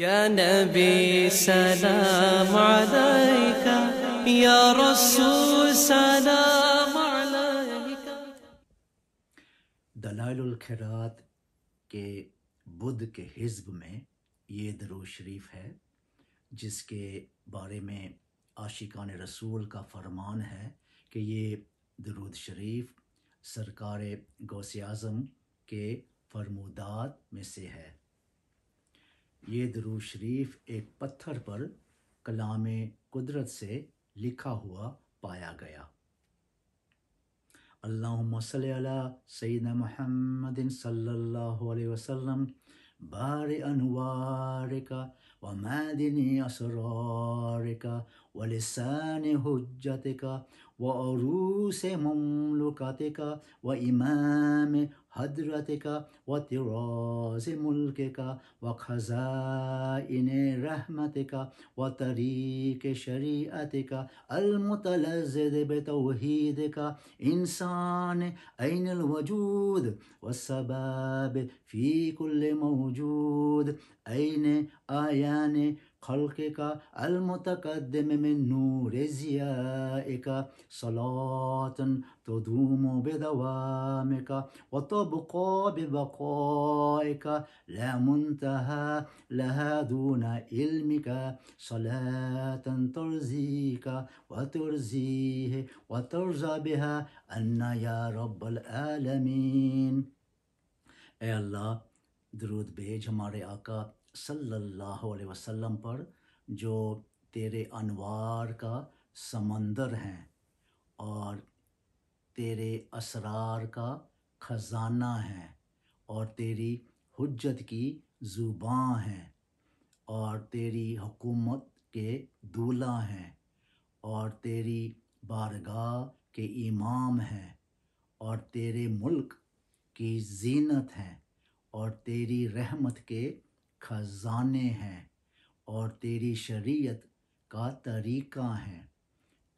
یا یا نبی سلام رسول پیار دلائل الخرات کے بدھ کے حزب میں یہ شریف ہے جس کے بارے میں عاشقان رسول کا فرمان ہے کہ یہ درود شریف سرکار غوس اعظم کے فرمودات میں سے ہے یہ شریف ایک پتھر پر کلام قدرت سے لکھا ہوا پایا گیا اللہم اللہ علی سعید محمد صلی اللہ علیہ وسلم بار انوارکا ومادنی اسرارکا ولسان حجتك وعروس مملكتك وإمام حضرتك وطراز ملكك وخزائن رحمتك وطريق شريعتك المتلذذ بتوحيدك إنسان أين الوجود والسباب في كل موجود أين آيان خلقك المتقدم من نور زيائك صلاة تدوم بدوامك وتبقى ببقائك لا منتهى لها دون علمك صلاة ترزيك وترزيه وترزى بها أن يا رب العالمين يا الله درود بيج ماري آقا صلی اللہ علیہ وسلم پر جو تیرے انوار کا سمندر ہیں اور تیرے اسرار کا خزانہ ہیں اور تیری حجت کی زباں ہیں اور تیری حکومت کے دولہ ہیں اور تیری بارگاہ کے امام ہیں اور تیرے ملک کی زینت ہیں اور تیری رحمت کے خزانے ہیں اور تیری شریعت کا طریقہ ہیں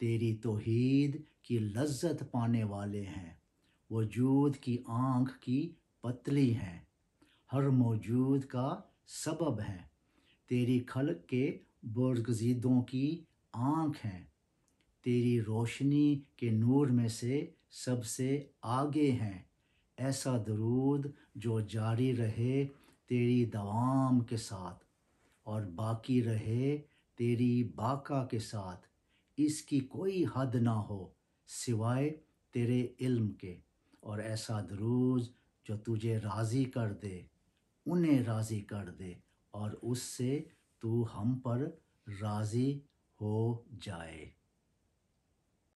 تیری توحید کی لذت پانے والے ہیں وجود کی آنکھ کی پتلی ہیں ہر موجود کا سبب ہیں تیری خلق کے برگزیدوں کی آنکھ ہیں تیری روشنی کے نور میں سے سب سے آگے ہیں ایسا درود جو جاری رہے تیری دوام کے ساتھ اور باقی رہے تیری باقا کے ساتھ اس کی کوئی حد نہ ہو سوائے تیرے علم کے اور ایسا دروز جو تجھے راضی کر دے انہیں راضی کر دے اور اس سے تو ہم پر راضی ہو جائے